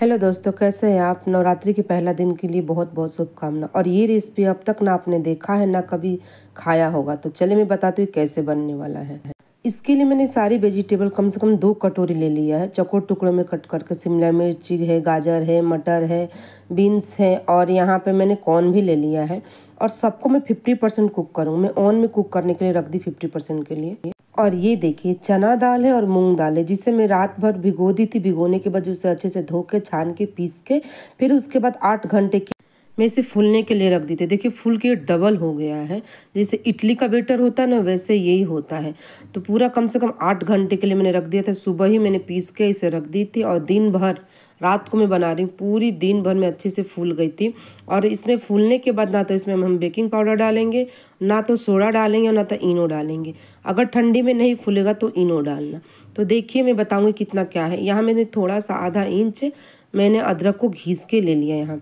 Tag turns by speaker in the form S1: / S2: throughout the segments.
S1: hello दोस्तों कैसे हैं आप नवरात्रि के पहला दिन के लिए बहुत बहुत शुभकामना और ये रेसिपी अब तक ना आपने देखा है ना कभी खाया होगा तो चले मैं बताती हूँ कैसे बनने वाला है इसके लिए मैंने सारी वेजिटेबल कम से कम दो कटोरी ले लिया है चकोर टुकड़ों में कट करके शिमला मिर्ची है गाजर है मटर है बीन्स है और यहाँ पे मैंने कॉर्न भी ले लिया है और सबको मैं फिफ्टी परसेंट कुक करूँ मैं ऑन में कुक करने के लिए रख दी फिफ्टी परसेंट के लिए और ये देखिए चना दाल है और मूंग दाल है जिसे मैं रात भर भिगो दी थी भिगोने के बाद उसे अच्छे से धो के छान के पीस के फिर उसके बाद आठ घंटे के मैं इसे फूलने के लिए रख दी थी देखिए फूल के डबल हो गया है जैसे इडली का बेटर होता है ना वैसे यही होता है तो पूरा कम से कम आठ घंटे के लिए मैंने रख दिया था सुबह ही मैंने पीस के इसे रख दी थी और दिन भर रात को मैं बना रही हूँ पूरी दिन भर में अच्छे से फूल गई थी और इसमें फूलने के बाद ना तो इसमें हम बेकिंग पाउडर डालेंगे ना तो सोडा डालेंगे और ना तो इनो डालेंगे अगर ठंडी में नहीं फूलेगा तो इनो डालना तो देखिए मैं बताऊँगी कितना क्या है यहाँ मैंने थोड़ा सा आधा इंच मैंने अदरक को घीस के ले लिया यहाँ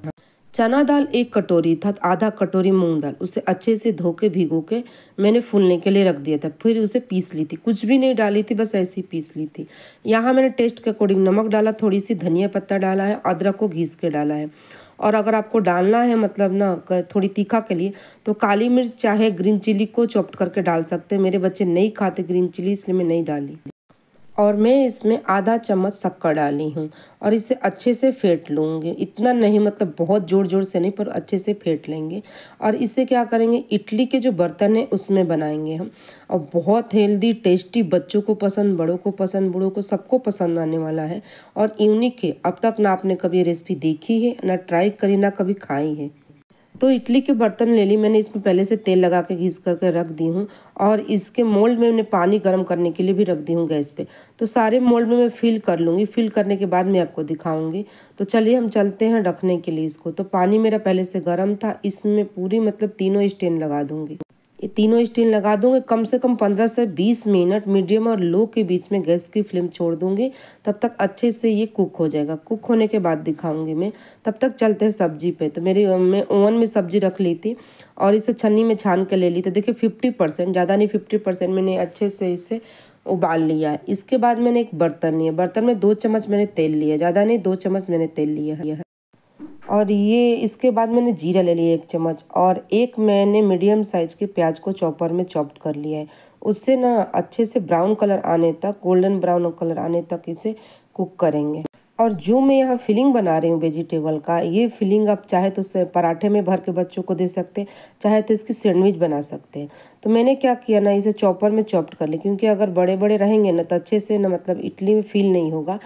S1: चना दाल एक कटोरी था आधा कटोरी मूंग दाल उसे अच्छे से धो के भिगो के मैंने फूलने के लिए रख दिया था फिर उसे पीस ली थी कुछ भी नहीं डाली थी बस ऐसे ही पीस ली थी यहाँ मैंने टेस्ट के अकॉर्डिंग नमक डाला थोड़ी सी धनिया पत्ता डाला है अदरक को घीस के डाला है और अगर आपको डालना है मतलब ना थोड़ी तीखा के लिए तो काली मिर्च चाहे ग्रीन चिली को चॉप्ट करके डाल सकते हैं मेरे बच्चे नहीं खाते ग्रीन चिली इसलिए मैं नहीं डाली और मैं इसमें आधा चम्मच शक्कर डाली हूँ और इसे अच्छे से फेंट लूँगी इतना नहीं मतलब बहुत ज़ोर ज़ोर से नहीं पर अच्छे से फेंट लेंगे और इसे क्या करेंगे इडली के जो बर्तन है उसमें बनाएंगे हम और बहुत हेल्दी टेस्टी बच्चों को पसंद बड़ों को पसंद बूढ़ों को सबको पसंद आने वाला है और यूनिक है अब तक ना आपने कभी रेसिपी देखी है ना ट्राई करी ना कभी खाई है तो इडली के बर्तन ले ली मैंने इसमें पहले से तेल लगा के घिस करके रख दी हूँ और इसके मोल्ड में मैंने पानी गर्म करने के लिए भी रख दी हूँ गैस पे तो सारे मोल्ड में मैं फिल कर लूँगी फिल करने के बाद मैं आपको दिखाऊँगी तो चलिए हम चलते हैं रखने के लिए इसको तो पानी मेरा पहले से गर्म था इसमें पूरी मतलब तीनों स्टेन लगा दूँगी ये तीनों स्टीम लगा दूंगे कम से कम पंद्रह से बीस मिनट मीडियम और लो के बीच में गैस की फ्लेम छोड़ दूंगी तब तक अच्छे से ये कुक हो जाएगा कुक होने के बाद दिखाऊंगी मैं तब तक चलते हैं सब्जी पे तो मेरी मैं ओवन में सब्जी रख ली थी और इसे छन्नी में छान के ले ली तो देखिए फिफ्टी परसेंट ज़्यादा नहीं फिफ्टी परसेंट मैंने अच्छे से इसे उबाल लिया है इसके बाद मैंने एक बर्तन लिया बर्तन में दो चम्मच मैंने तेल लिया ज़्यादा नहीं दो चम्मच मैंने तेल लिया है और ये इसके बाद मैंने जीरा ले लिया एक चम्मच और एक मैंने मीडियम साइज़ के प्याज को चॉपर में चॉप्ड कर लिया है उससे ना अच्छे से ब्राउन कलर आने तक गोल्डन ब्राउन कलर आने तक इसे कुक करेंगे और जो मैं यहाँ फिलिंग बना रही हूँ वेजिटेबल का ये फिलिंग आप चाहे तो उससे पराठे में भर के बच्चों को दे सकते हैं चाहे तो इसकी सैंडविच बना सकते हैं तो मैंने क्या किया ना इसे चॉपर में चॉप्ड कर ली क्योंकि अगर बड़े बड़े रहेंगे ना तो अच्छे से ना मतलब इडली में फील नहीं होगा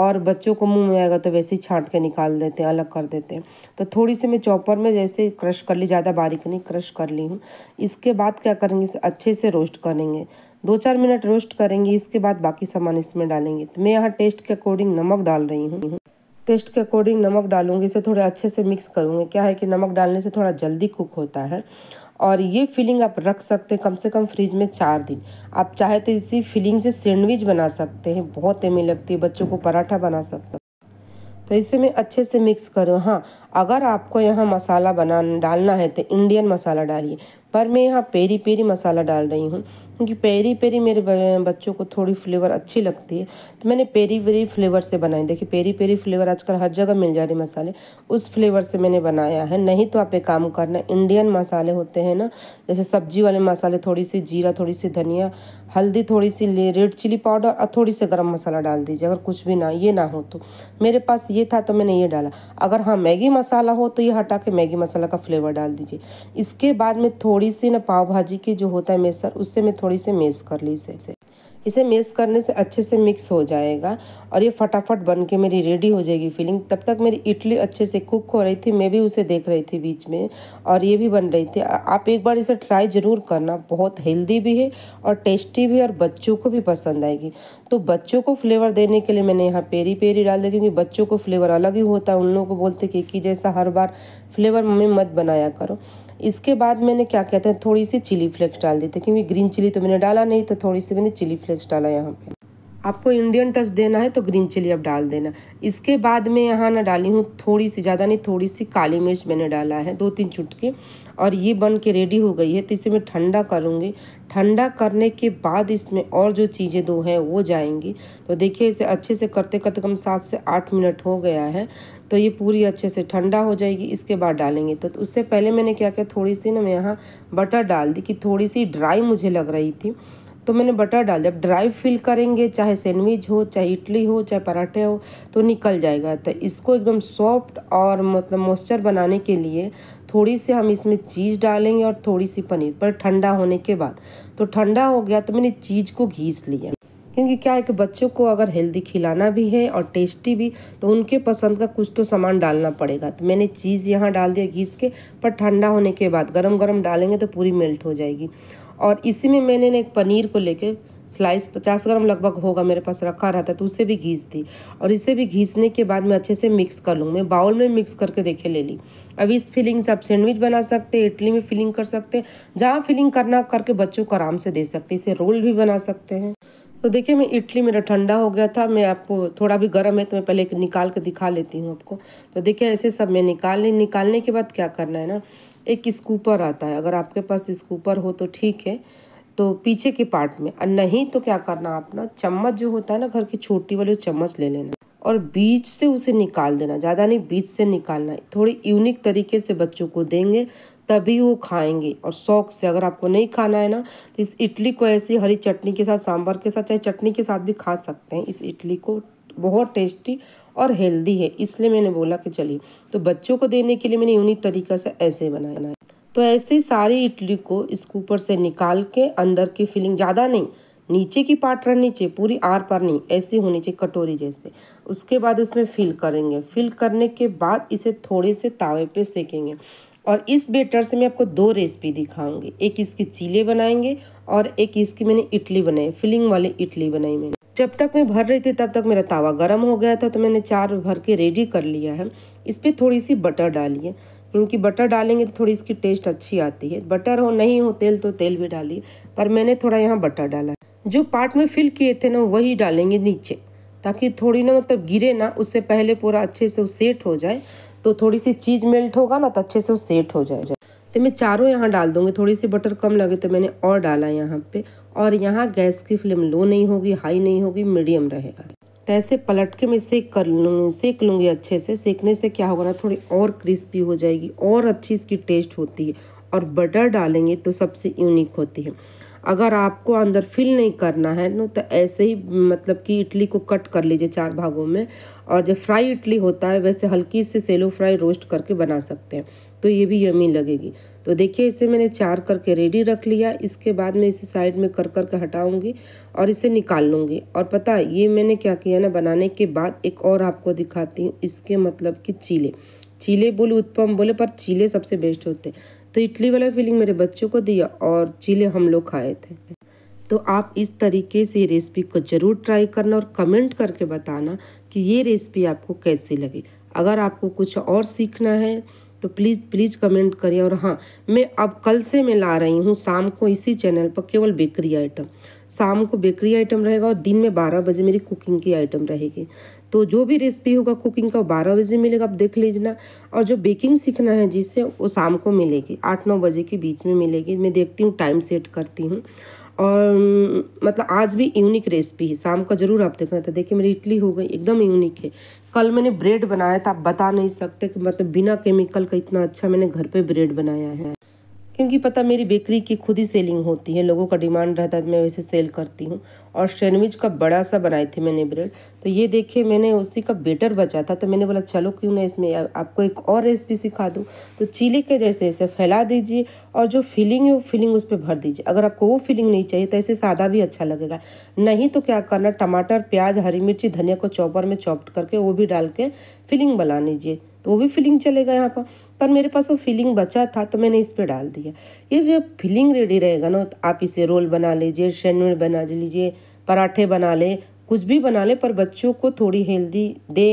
S1: और बच्चों को मुँह में आएगा तो वैसे ही छाँट के निकाल देते हैं अलग कर देते हैं तो थोड़ी सी मैं चॉपर में जैसे क्रश कर ली ज़्यादा बारीक नहीं क्रश कर ली हूँ इसके बाद क्या करेंगे इसे अच्छे से रोस्ट करेंगे दो चार मिनट रोस्ट करेंगे इसके बाद बाकी सामान इसमें डालेंगे तो मैं यहाँ टेस्ट के अकॉर्डिंग नमक डाल रही हूँ टेस्ट के अकॉर्डिंग नमक डालूंगी इसे थोड़े अच्छे से मिक्स करूँगी क्या है कि नमक डालने से थोड़ा जल्दी कुक होता है और ये फीलिंग आप रख सकते हैं कम से कम फ्रिज में चार दिन आप चाहे तो इसी फीलिंग से सैंडविच बना सकते हैं बहुत अमी लगती है बच्चों को पराठा बना सकते तो इसे मैं अच्छे से मिक्स करूँ हाँ अगर आपको यहाँ मसाला बना डालना है तो इंडियन मसाला डालिए पर मैं यहाँ पेरी पेरी मसाला डाल रही हूँ क्योंकि पेरी पेरी मेरे बच्चों को थोड़ी फ्लेवर अच्छी लगती है तो मैंने पेरी पेरी फ्लेवर से बनाए देखिए पेरी पेरी फ्लेवर आजकल हर जगह मिल जा रही मसाले उस फ्लेवर से मैंने बनाया है नहीं तो आप एक काम करना इंडियन मसाले होते हैं ना जैसे सब्जी वाले मसाले थोड़ी सी जीरा थोड़ी सी धनिया हल्दी थोड़ी सी रेड चिली पाउडर और थोड़ी सी गर्म मसाला डाल दीजिए अगर कुछ भी ना ये ना हो तो मेरे पास ये था तो मैंने ये डाला अगर हाँ मैगी मसाला हो तो ये हटा के मैगी मसाला का फ्लेवर डाल दीजिए इसके बाद में थोड़ी थोड़ी सी ना पाव भाजी की जो होता है मेसर उससे मैं थोड़ी सी मेस कर ली इसे इसे मेस करने से अच्छे से मिक्स हो जाएगा और ये फटाफट बन के मेरी रेडी हो जाएगी फीलिंग तब तक मेरी इडली अच्छे से कुक हो रही थी मैं भी उसे देख रही थी बीच में और ये भी बन रही थी आप एक बार इसे ट्राई ज़रूर करना बहुत हेल्दी भी है और टेस्टी भी और बच्चों को भी पसंद आएगी तो बच्चों को फ्लेवर देने के लिए मैंने यहाँ पेरी पेरी डाल दिया क्योंकि बच्चों को फ्लेवर अलग ही होता है उन लोगों को बोलते कि जैसा हर बार फ्लेवर मम्मी मत बनाया करो इसके बाद मैंने क्या कहते हैं थोड़ी सी चिली फ्लेक्स डाल दी थी क्योंकि ग्रीन चिली तो मैंने डाला नहीं तो थोड़ी सी मैंने चिली फ्लेक्स डाला यहाँ पे आपको इंडियन टच देना है तो ग्रीन चिली अब डाल देना इसके बाद मैं यहाँ ना डाली हूँ थोड़ी सी ज़्यादा नहीं थोड़ी सी काली मिर्च मैंने डाला है दो तीन चुटके और ये बन के रेडी हो गई है तो इसे मैं ठंडा करूँगी ठंडा करने के बाद इसमें और जो चीज़ें दो हैं वो जाएंगी तो देखिए इसे अच्छे से करते करते कम सात से आठ मिनट हो गया है तो ये पूरी अच्छे से ठंडा हो जाएगी इसके बाद डालेंगे तो, तो उससे पहले मैंने क्या किया थोड़ी सी ना मैं यहाँ बटर डाल दी कि थोड़ी सी ड्राई मुझे लग रही थी तो मैंने बटर डाल अब ड्राई फिल करेंगे चाहे सैंडविच हो चाहे इडली हो चाहे पराठे हो तो निकल जाएगा तो इसको एकदम सॉफ्ट और मतलब मॉइस्चर बनाने के लिए थोड़ी सी हम इसमें चीज़ डालेंगे और थोड़ी सी पनीर पर ठंडा होने के बाद तो ठंडा हो गया तो मैंने चीज़ को घीस लिया क्योंकि क्या है कि बच्चों को अगर हेल्दी खिलाना भी है और टेस्टी भी तो उनके पसंद का कुछ तो सामान डालना पड़ेगा तो मैंने चीज़ यहाँ डाल दिया घीस के पर ठंडा होने के बाद गरम गरम डालेंगे तो पूरी मेल्ट हो जाएगी और इसी में मैंने एक पनीर को लेके स्लाइस पचास ग्राम लगभग होगा मेरे पास रखा रहता है तो उसे भी घीस दी और इसे भी घीसने के बाद मैं अच्छे से मिक्स कर लूँ मैं बाउल में मिक्स करके देखे ले ली अभी इस फिलिंग से आप सैंडविच बना सकते हैं इडली में फिलिंग कर सकते हैं जहाँ फिलिंग करना करके बच्चों को आराम से दे सकते इसे रोल भी बना सकते हैं तो देखिए मैं इडली मेरा ठंडा हो गया था मैं आपको थोड़ा भी गर्म है तो मैं पहले निकाल के दिखा लेती हूँ आपको तो देखिए ऐसे सब मैं निकाल ली निकालने के बाद क्या करना है ना एक स्कूपर आता है अगर आपके पास स्कूपर हो तो ठीक है तो पीछे के पार्ट में और नहीं तो क्या करना आप ना चम्मच जो होता है ना घर की छोटी वाली चम्मच ले लेना और बीच से उसे निकाल देना ज़्यादा नहीं बीच से निकालना है थोड़ी यूनिक तरीके से बच्चों को देंगे तभी वो खाएंगे और शौक से अगर आपको नहीं खाना है ना तो इस इडली को ऐसी हरी चटनी के साथ सांभर के साथ चाहे चटनी के साथ भी खा सकते हैं इस इडली को बहुत टेस्टी और हेल्दी है इसलिए मैंने बोला कि चलिए तो बच्चों को देने के लिए मैंने यूनिक तरीका से ऐसे बनाना है तो ऐसे ही सारी इडली को इस कूपर से निकाल के अंदर की फिलिंग ज़्यादा नहीं नीचे की पार्ट रहनी नीचे पूरी आर पार नहीं ऐसे होनी चाहिए कटोरी जैसे उसके बाद उसमें फिल करेंगे फिल करने के बाद इसे थोड़े से तावे पे सेकेंगे और इस बेटर से मैं आपको दो रेसिपी दिखाऊंगी एक इसकी चीले बनाएंगे और एक इसकी मैंने इडली बनाई फिलिंग वाली इडली बनाई मैंने जब तक मैं भर रही थी तब तक मेरा तावा गर्म हो गया था तो मैंने चार भर के रेडी कर लिया है इस पर थोड़ी सी बटर डालिए क्योंकि बटर डालेंगे तो थोड़ी इसकी टेस्ट अच्छी आती है बटर हो नहीं हो तेल तो तेल भी डालिए पर मैंने थोड़ा यहाँ बटर डाला जो पार्ट में फिल किए थे ना वही डालेंगे नीचे ताकि थोड़ी ना मतलब गिरे ना उससे पहले पूरा अच्छे से वो सेट हो जाए तो थोड़ी सी चीज़ मेल्ट होगा ना तो अच्छे से वो सेट हो जाए तो मैं चारों यहाँ डाल दूँगी थोड़ी सी बटर कम लगे तो मैंने और डाला यहाँ पे और यहाँ गैस की फ्लेम लो नहीं होगी हाई नहीं होगी मीडियम रहेगा तो ऐसे पलट के मैं सेक कर लूँगी सेक लूँगी अच्छे से सेकने से क्या होगा ना थोड़ी और क्रिस्पी हो जाएगी और अच्छी इसकी टेस्ट होती है और बटर डालेंगे तो सबसे यूनिक होती है अगर आपको अंदर फिल नहीं करना है ना तो ऐसे ही मतलब कि इडली को कट कर लीजिए चार भागों में और जब फ्राई इडली होता है वैसे हल्की से सेलो फ्राई रोस्ट करके बना सकते हैं तो ये भी यमी लगेगी तो देखिए इसे मैंने चार करके रेडी रख लिया इसके बाद मैं इसे साइड में कर कर के हटाऊँगी और इसे निकाल लूँगी और पता है ये मैंने क्या किया ना बनाने के बाद एक और आपको दिखाती हूँ इसके मतलब कि चीले चीले बोले उत्पम बोले पर चीले सबसे बेस्ट होते तो इडली वाला फीलिंग मेरे बच्चों को दिया और चीले हम लोग खाए थे तो आप इस तरीके से रेसिपी को ज़रूर ट्राई करना और कमेंट करके बताना कि ये रेसिपी आपको कैसी लगी अगर आपको कुछ और सीखना है तो प्लीज़ प्लीज़ कमेंट करिए और हाँ मैं अब कल से मैं ला रही हूँ शाम को इसी चैनल पर केवल बेकरी आइटम शाम को बेकरी आइटम रहेगा और दिन में बारह बजे मेरी कुकिंग की आइटम रहेगी तो जो भी रेसिपी होगा कुकिंग का बारह बजे मिलेगा आप देख लीजिए और जो बेकिंग सीखना है जिससे वो शाम को मिलेगी आठ नौ बजे के बीच में मिलेगी मैं देखती हूँ टाइम सेट करती हूँ और मतलब आज भी यूनिक रेसिपी है शाम का ज़रूर आप देखना था देखिए मेरी इडली हो गई एकदम यूनिक है कल मैंने ब्रेड बनाया था आप बता नहीं सकते कि मतलब बिना केमिकल का इतना अच्छा मैंने घर पे ब्रेड बनाया है क्योंकि पता मेरी बेकरी की खुद ही सेलिंग होती है लोगों का डिमांड रहता है तो मैं वैसे सेल करती हूँ और सैंडविच का बड़ा सा बनाए थे मैंने ब्रेड तो ये देखिए मैंने उसी का बेटर बचा था तो मैंने बोला चलो क्यों ना इसमें आपको एक और रेसिपी सिखा दूँ तो चिली के जैसे ऐसे फैला दीजिए और जो फीलिंग है वो फीलिंग उस पर भर दीजिए अगर आपको वो फीलिंग नहीं चाहिए तो ऐसे सादा भी अच्छा लगेगा नहीं तो क्या करना टमाटर प्याज हरी मिर्ची धनिया को चॉपर में चॉप्ट करके वो भी डाल के फिलिंग बना लीजिए तो वो भी फिलिंग चलेगा यहाँ पर पर मेरे पास वो फिलिंग बचा था तो मैंने इस पर डाल दिया ये फिलिंग रेडी रहेगा ना तो आप इसे रोल बना लीजिए सैंडविच बना लीजिए पराठे बना ले कुछ भी बना ले पर बच्चों को थोड़ी हेल्दी दे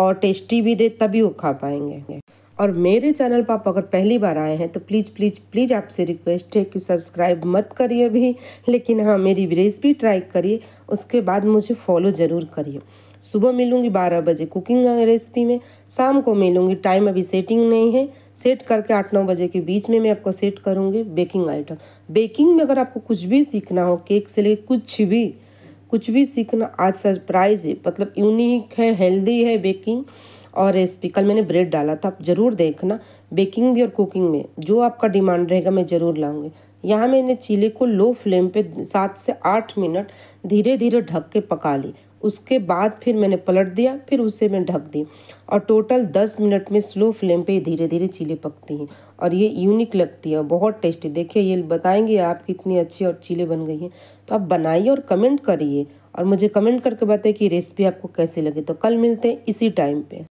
S1: और टेस्टी भी दे तभी वो खा पाएंगे और मेरे चैनल पर आप अगर पहली बार आए हैं तो प्लीज़ प्लीज़ प्लीज़ आपसे रिक्वेस्ट है कि सब्सक्राइब मत करिए अभी लेकिन हाँ मेरी रेसिपी ट्राई करिए उसके बाद मुझे फॉलो ज़रूर करिए सुबह मिलूँगी बारह बजे कुकिंग रेसिपी में शाम को मिलूँगी टाइम अभी सेटिंग नहीं है सेट करके आठ नौ बजे के बीच में मैं आपको सेट करूँगी बेकिंग आइटम बेकिंग में अगर आपको कुछ भी सीखना हो केक से लेकर कुछ भी कुछ भी सीखना आज सरप्राइज है मतलब यूनिक है हेल्दी है बेकिंग और रेसिपी कल मैंने ब्रेड डाला था आप ज़रूर देखना बेकिंग भी और कुकिंग में जो आपका डिमांड रहेगा मैं ज़रूर लाऊंगी यहाँ मैंने चीले को लो फ्लेम पे सात से आठ मिनट धीरे धीरे ढक के पका ली उसके बाद फिर मैंने पलट दिया फिर उसे मैं ढक दी और टोटल दस मिनट में स्लो फ्लेम पे धीरे धीरे चीले पकती हैं और ये यूनिक लगती है बहुत टेस्टी देखिए ये बताएंगे आप कितनी अच्छी और चीले बन गई हैं तो आप बनाइए और कमेंट करिए और मुझे कमेंट करके बताइए कि रेसिपी आपको कैसी लगी तो कल मिलते हैं इसी टाइम पर